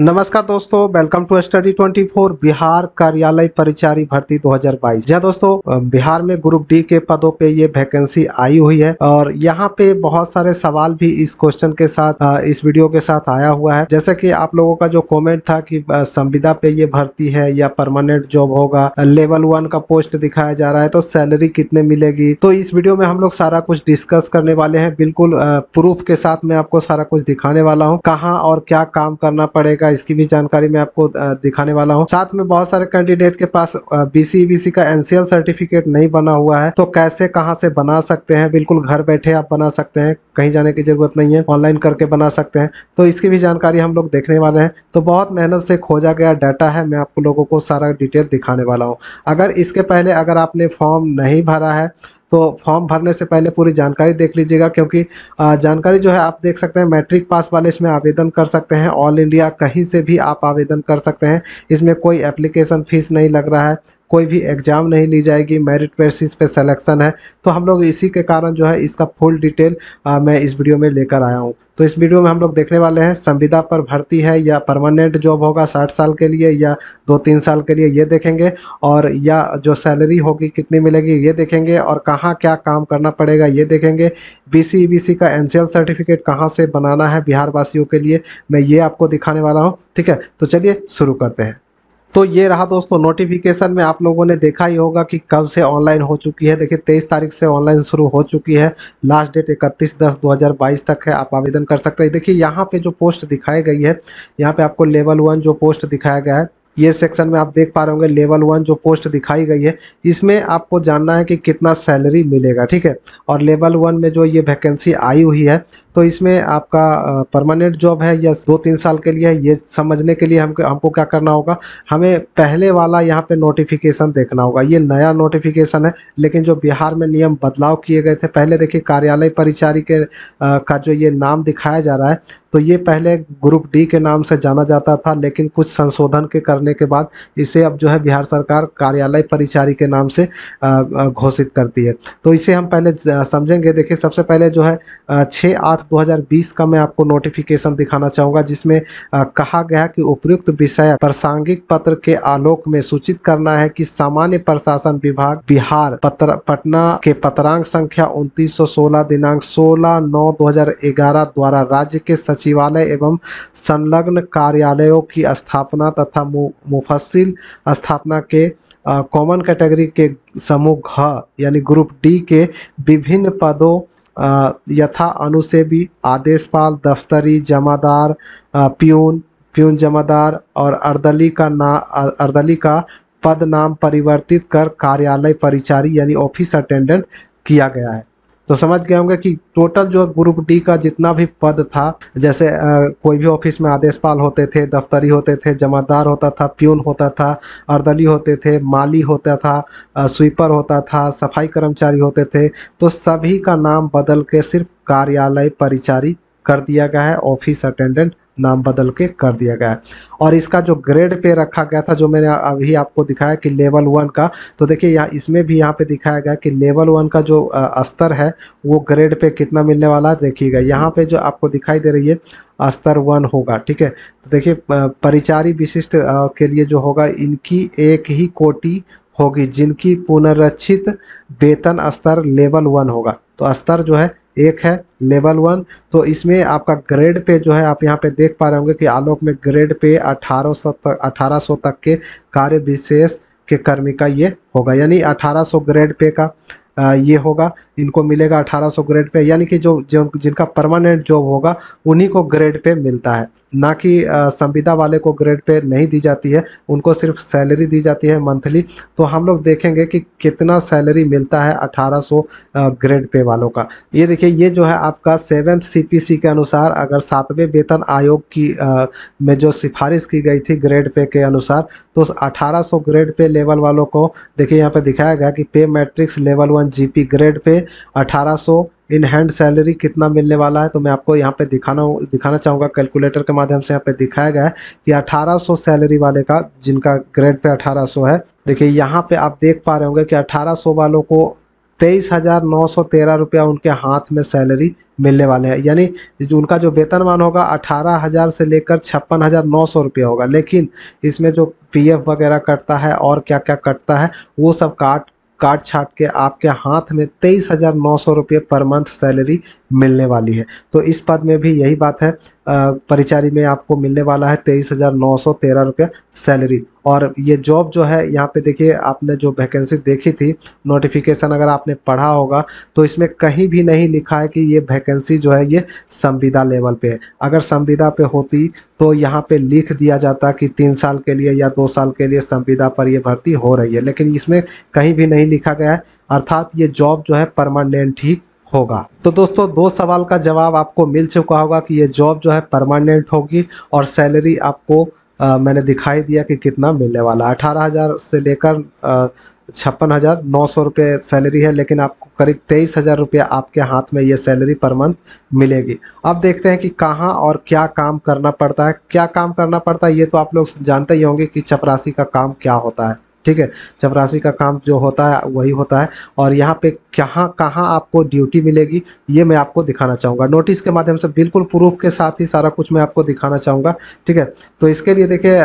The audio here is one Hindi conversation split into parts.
नमस्कार दोस्तों वेलकम टू स्टडी 24 बिहार कार्यालय परिचारी भर्ती 2022 जहाँ दोस्तों बिहार में ग्रुप डी के पदों पे ये वैकेंसी आई हुई है और यहाँ पे बहुत सारे सवाल भी इस क्वेश्चन के साथ इस वीडियो के साथ आया हुआ है जैसे कि आप लोगों का जो कमेंट था कि संविदा पे ये भर्ती है या परमानेंट जॉब होगा लेवल वन का पोस्ट दिखाया जा रहा है तो सैलरी कितने मिलेगी तो इस वीडियो में हम लोग सारा कुछ डिस्कस करने वाले है बिल्कुल प्रूफ के साथ मैं आपको सारा कुछ दिखाने वाला हूँ कहाँ और क्या काम करना पड़ेगा रहेगा इसकी भी जानकारी मैं आपको दिखाने वाला हूँ साथ में बहुत सारे कैंडिडेट के पास बीसीबीसी e का एनसीएल सर्टिफिकेट नहीं बना हुआ है तो कैसे कहाँ से बना सकते हैं बिल्कुल घर बैठे आप बना सकते हैं कहीं जाने की जरूरत नहीं है ऑनलाइन करके बना सकते हैं तो इसकी भी जानकारी हम लोग देखने वाले हैं तो बहुत मेहनत से खोजा गया डाटा है मैं आपको लोगों को सारा डिटेल दिखाने वाला हूँ अगर इसके पहले अगर आपने फॉर्म नहीं भरा है तो फॉर्म भरने से पहले पूरी जानकारी देख लीजिएगा क्योंकि जानकारी जो है आप देख सकते हैं मैट्रिक पास वाले इसमें आवेदन कर सकते हैं ऑल इंडिया कहीं से भी आप आवेदन कर सकते हैं इसमें कोई एप्लीकेशन फ़ीस नहीं लग रहा है कोई भी एग्ज़ाम नहीं ली जाएगी मेरिट बेसिस पे सिलेक्शन है तो हम लोग इसी के कारण जो है इसका फुल डिटेल आ, मैं इस वीडियो में लेकर आया हूँ तो इस वीडियो में हम लोग देखने वाले हैं संविदा पर भर्ती है या परमानेंट जॉब होगा साठ साल के लिए या दो तीन साल के लिए ये देखेंगे और या जो सैलरी होगी कितनी मिलेगी ये देखेंगे और कहाँ क्या काम करना पड़ेगा ये देखेंगे बी सी e का एन सर्टिफिकेट कहाँ से बनाना है बिहार वासियों के लिए मैं ये आपको दिखाने वाला हूँ ठीक है तो चलिए शुरू करते हैं तो ये रहा दोस्तों नोटिफिकेशन में आप लोगों ने देखा ही होगा कि कब से ऑनलाइन हो चुकी है देखिए तेईस तारीख से ऑनलाइन शुरू हो चुकी है लास्ट डेट इकतीस दस 2022 तक है आप आवेदन कर सकते हैं देखिए यहाँ पे जो पोस्ट दिखाई गई है यहाँ पे आपको लेवल वन जो पोस्ट दिखाया गया है ये सेक्शन में आप देख पा रहे होंगे लेवल वन जो पोस्ट दिखाई गई है इसमें आपको जानना है कि कितना सैलरी मिलेगा ठीक है और लेवल वन में जो ये वैकेंसी आई हुई है तो इसमें आपका परमानेंट जॉब है या दो तीन साल के लिए है ये समझने के लिए हमको हमको क्या करना होगा हमें पहले वाला यहाँ पे नोटिफिकेशन देखना होगा ये नया नोटिफिकेशन है लेकिन जो बिहार में नियम बदलाव किए गए थे पहले देखिए कार्यालय परिचारी के आ, का जो ये नाम दिखाया जा रहा है तो ये पहले ग्रुप डी के नाम से जाना जाता था लेकिन कुछ संशोधन के करने होने के बाद इसे अब जो है बिहार सरकार कार्यालय परिचारी के नाम से घोषित करती है तो इसे हम पहले समझेंगे देखिए सबसे पहले जो है छः आठ दो का मैं आपको नोटिफिकेशन दिखाना चाहूँगा जिसमें कहा गया कि उपयुक्त विषय प्रासंगिक पत्र के आलोक में सूचित करना है कि सामान्य प्रशासन विभाग बिहार पत्र पटना के पत्रांक संख्या 2916 दिनांक 16 नौ 2011 द्वारा राज्य के सचिवालय एवं संलग्न कार्यालयों की स्थापना तथा मुफसिल स्थापना के कॉमन कैटेगरी के समूह घ यानी ग्रुप डी के विभिन्न पदों यथा अनुसेवी आदेशपाल दफ्तरी जमादार प्यून प्यून जमादार और अर्दली का ना अर्दली का पद नाम परिवर्तित कर कार्यालय परिचारी यानी ऑफिस अटेंडेंट किया गया है तो समझ गए होंगे कि टोटल जो ग्रुप डी का जितना भी पद था जैसे आ, कोई भी ऑफिस में आदेशपाल होते थे दफ्तरी होते थे जमादार होता था प्यून होता था अर्दली होते थे माली होता था आ, स्वीपर होता था सफाई कर्मचारी होते थे तो सभी का नाम बदल के सिर्फ कार्यालय परिचारी कर दिया गया है ऑफिस अटेंडेंट नाम बदल के कर दिया गया है और इसका जो ग्रेड पे रखा गया था जो मैंने अभी आपको दिखाया कि लेवल वन का तो देखिए यहाँ इसमें भी यहाँ पे दिखाया गया कि लेवल वन का जो स्तर है वो ग्रेड पे कितना मिलने वाला है देखिएगा यहाँ पे जो आपको दिखाई दे रही है स्तर वन होगा ठीक है तो देखिए परिचारी विशिष्ट के लिए जो होगा इनकी एक ही कोटि होगी जिनकी पुनर्रक्षित वेतन स्तर लेवल वन होगा तो स्तर जो है एक है लेवल वन तो इसमें आपका ग्रेड पे जो है आप यहाँ पे देख पा रहे होंगे कि आलोक में ग्रेड पे अठारह सौ तक अठारह तक के कार्य विशेष के कर्मी का ये होगा यानी 1800 ग्रेड पे का ये होगा इनको मिलेगा 1800 ग्रेड पे यानी कि जो, जो जिनका परमानेंट जॉब होगा उन्हीं को ग्रेड पे मिलता है ना कि संविदा वाले को ग्रेड पे नहीं दी जाती है उनको सिर्फ सैलरी दी जाती है मंथली तो हम लोग देखेंगे कि कितना सैलरी मिलता है 1800 ग्रेड पे वालों का ये देखिए ये जो है आपका सेवेंथ सीपीसी के अनुसार अगर सातवें वेतन आयोग की आ, में जो सिफारिश की गई थी ग्रेड पे के अनुसार तो 1800 ग्रेड पे लेवल वालों को देखिए यहाँ पर दिखाया गया कि pay matrix level one G grade pay 1800 in hand salary कितना मिलने वाला है तो मैं आपको यहाँ पे दिखाना दिखाना चाहूँगा कैलकुलेटर के माध्यम से यहाँ पे दिखाया गया है कि 1800 सैलरी वाले का जिनका ग्रेड पे 1800 है देखिए यहाँ पे आप देख पा रहे होंगे कि 1800 वालों को तेईस हज़ार उनके हाथ में सैलरी मिलने वाले हैं यानी जो उनका जो वेतनमान होगा अठारह हज़ार से लेकर छप्पन हज़ार नौ सौ रुपया होगा लेकिन इसमें जो पीएफ वगैरह कटता है और क्या क्या कटता है वो सब काट काट छाट के आपके हाथ में तेईस हज़ार नौ सौ रुपये पर मंथ सैलरी मिलने वाली है तो इस पद में भी यही बात है परिचारी में आपको मिलने वाला है तेईस हज़ार नौ सौ तेरह रुपये सैलरी और ये जॉब जो है यहाँ पे देखिए आपने जो वैकेंसी देखी थी नोटिफिकेशन अगर आपने पढ़ा होगा तो इसमें कहीं भी नहीं लिखा है कि ये वैकेंसी जो है ये संविदा लेवल पे है अगर संविदा पे होती तो यहाँ पे लिख दिया जाता कि तीन साल के लिए या दो साल के लिए संविदा पर ये भर्ती हो रही है लेकिन इसमें कहीं भी नहीं नहीं लिखा गया है अर्थात ये जॉब जो है परमानेंट ही होगा तो दोस्तों दो सवाल का जवाब आपको मिल चुका होगा कि ये जॉब जो है परमानेंट होगी और सैलरी आपको आ, मैंने दिखाई दिया कि कितना मिलने वाला अठारह हज़ार से लेकर छप्पन हज़ार नौ सौ रुपये सैलरी है लेकिन आपको करीब तेईस हज़ार रुपये आपके हाथ में ये सैलरी पर मंथ मिलेगी अब देखते हैं कि कहाँ और क्या काम करना पड़ता है क्या काम करना पड़ता है ये तो आप लोग जानते ही होंगे कि चपरासी का काम क्या होता है ठीक है चपरासी का काम जो होता है वही होता है और यहाँ पे कहाँ कहाँ आपको ड्यूटी मिलेगी ये मैं आपको दिखाना चाहूँगा नोटिस के माध्यम से बिल्कुल प्रूफ के साथ ही सारा कुछ मैं आपको दिखाना चाहूँगा ठीक है तो इसके लिए देखिए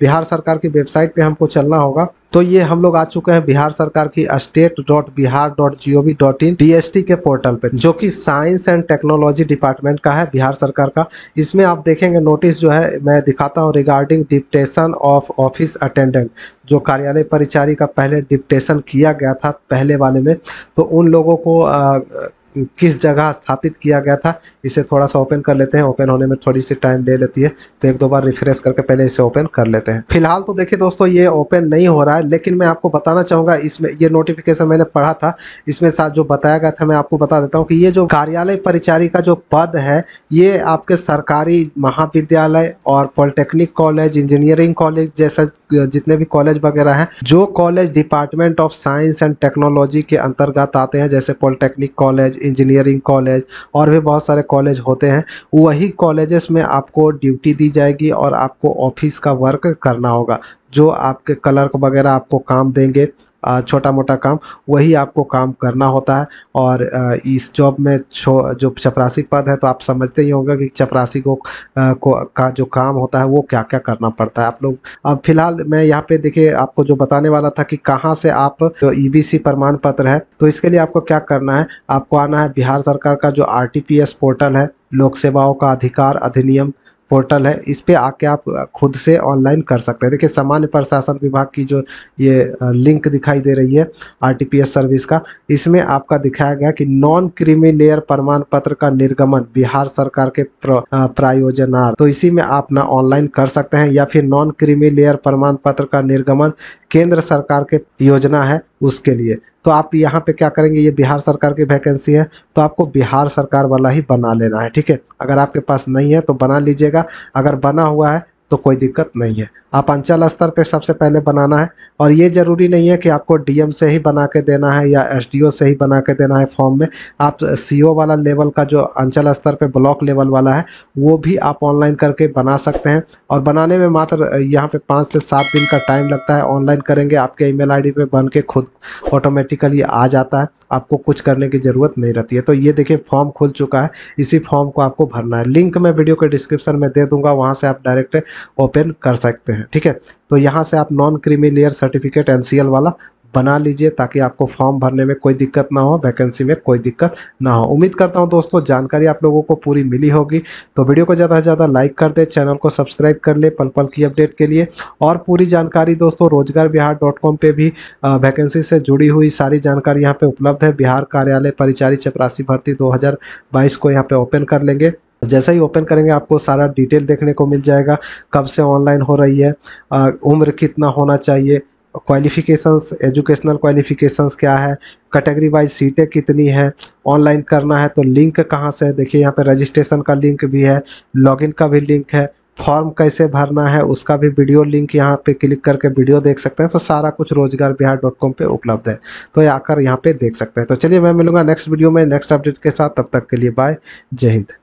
बिहार सरकार की वेबसाइट पे हमको चलना होगा तो ये हम लोग आ चुके हैं बिहार सरकार की state dot Bihar dot G O V dot in D के पोर्टल पे जो कि साइंस एंड टेक्नोलॉजी डिपार्टमेंट का है बिहार सरकार का इसमें आप देखेंगे नोटिस जो है मैं दिखाता हूँ regarding deputation of office attendant जो कार्यालय परिचारी का पहले डिप्टेशन किया गया था पहले वाले में तो उन लोगों को किस जगह स्थापित किया गया था इसे थोड़ा सा ओपन कर लेते हैं ओपन होने में थोड़ी सी टाइम ले लेती है तो एक दो बार रिफ्रेश करके पहले इसे ओपन कर लेते हैं फिलहाल तो देखिए दोस्तों ये ओपन नहीं हो रहा है लेकिन मैं आपको बताना चाहूँगा इसमें ये नोटिफिकेशन मैंने पढ़ा था इसमें साथ जो बताया गया था मैं आपको बता देता हूँ कि ये जो कार्यालय परिचारी का जो पद है ये आपके सरकारी महाविद्यालय और पॉलिटेक्निक कॉलेज इंजीनियरिंग कॉलेज जैसा जितने भी कॉलेज वगैरह हैं जो college department of science and technology के अंतर्गत आते हैं जैसे पॉलिटेक्निक कॉलेज इंजीनियरिंग कॉलेज और भी बहुत सारे कॉलेज होते हैं वही कॉलेजेस में आपको ड्यूटी दी जाएगी और आपको ऑफिस का वर्क करना होगा जो आपके कलर वगैरह आपको काम देंगे छोटा मोटा काम वही आपको काम करना होता है और इस जॉब में छो जो चपरासी पद है तो आप समझते ही होंगे कि चपरासी को को का जो काम होता है वो क्या क्या करना पड़ता है आप लोग अब फिलहाल मैं यहाँ पे देखिए आपको जो बताने वाला था कि कहाँ से आप जो ई e प्रमाण पत्र है तो इसके लिए आपको क्या करना है आपको आना है बिहार सरकार का जो आर पोर्टल है लोक सेवाओं का अधिकार अधिनियम पोर्टल है इस पर आके आप खुद से ऑनलाइन कर सकते हैं देखिए सामान्य प्रशासन विभाग की जो ये लिंक दिखाई दे रही है आर सर्विस का इसमें आपका दिखाया गया कि नॉन लेयर प्रमाण पत्र का निर्गमन बिहार सरकार के प्रायोजनार्थ तो इसी में आप ना ऑनलाइन कर सकते हैं या फिर नॉन लेयर प्रमाण पत्र का निर्गमन केंद्र सरकार के योजना है उसके लिए तो आप यहाँ पे क्या करेंगे ये बिहार सरकार की वैकेंसी है तो आपको बिहार सरकार वाला ही बना लेना है ठीक है अगर आपके पास नहीं है तो बना लीजिएगा अगर बना हुआ है तो कोई दिक्कत नहीं है आप अंचल स्तर पर सबसे पहले बनाना है और ये ज़रूरी नहीं है कि आपको डीएम से ही बना के देना है या एसडीओ से ही बना के देना है फॉर्म में आप सीओ वाला लेवल का जो अंचल स्तर पर ब्लॉक लेवल वाला है वो भी आप ऑनलाइन करके बना सकते हैं और बनाने में मात्र यहाँ पर पाँच से सात दिन का टाइम लगता है ऑनलाइन करेंगे आपके ई मेल आई बन के खुद ऑटोमेटिकली आ जाता है आपको कुछ करने की ज़रूरत नहीं रहती है तो ये देखिए फॉर्म खुल चुका है इसी फॉर्म को आपको भरना है लिंक मैं वीडियो के डिस्क्रिप्शन में दे दूंगा वहाँ से आप डायरेक्ट ओपन कर सकते हैं ठीक है तो यहाँ से आप non creamy layer certificate NCL वाला बना लीजिए ताकि आपको फॉर्म भरने में कोई दिक्कत ना हो वैकेंसी में कोई दिक्कत ना हो उम्मीद करता हूँ दोस्तों जानकारी आप लोगों को पूरी मिली होगी तो वीडियो को ज़्यादा से ज़्यादा लाइक कर दे चैनल को सब्सक्राइब कर ले पल पल की अपडेट के लिए और पूरी जानकारी दोस्तों रोजगार बिहार डॉट कॉम पर भी वैकेंसी से जुड़ी हुई सारी जानकारी यहाँ पर उपलब्ध है बिहार कार्यालय परिचारी चपरासी भर्ती दो को यहाँ पर ओपन कर लेंगे जैसा ही ओपन करेंगे आपको सारा डिटेल देखने को मिल जाएगा कब से ऑनलाइन हो रही है उम्र कितना होना चाहिए क्वालिफ़िकेशंस एजुकेशनल क्वालिफ़िकेशंस क्या है कैटेगरी वाइज सीटें कितनी हैं ऑनलाइन करना है तो लिंक कहाँ से है देखिए यहाँ पर रजिस्ट्रेशन का लिंक भी है लॉगिन का भी लिंक है फॉर्म कैसे भरना है उसका भी वीडियो लिंक यहाँ पे क्लिक करके वीडियो देख सकते हैं तो सारा कुछ रोजगार बिहार डॉट कॉम पर उपलब्ध है तो आकर यहाँ पे देख सकते हैं तो चलिए मैं मिलूंगा नेक्स्ट वीडियो में नेक्स्ट अपडेट के साथ तब तक के लिए बाय जय हिंद